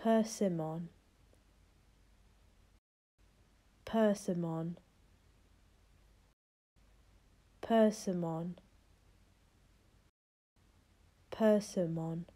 persimmon persimmon persimmon persimmon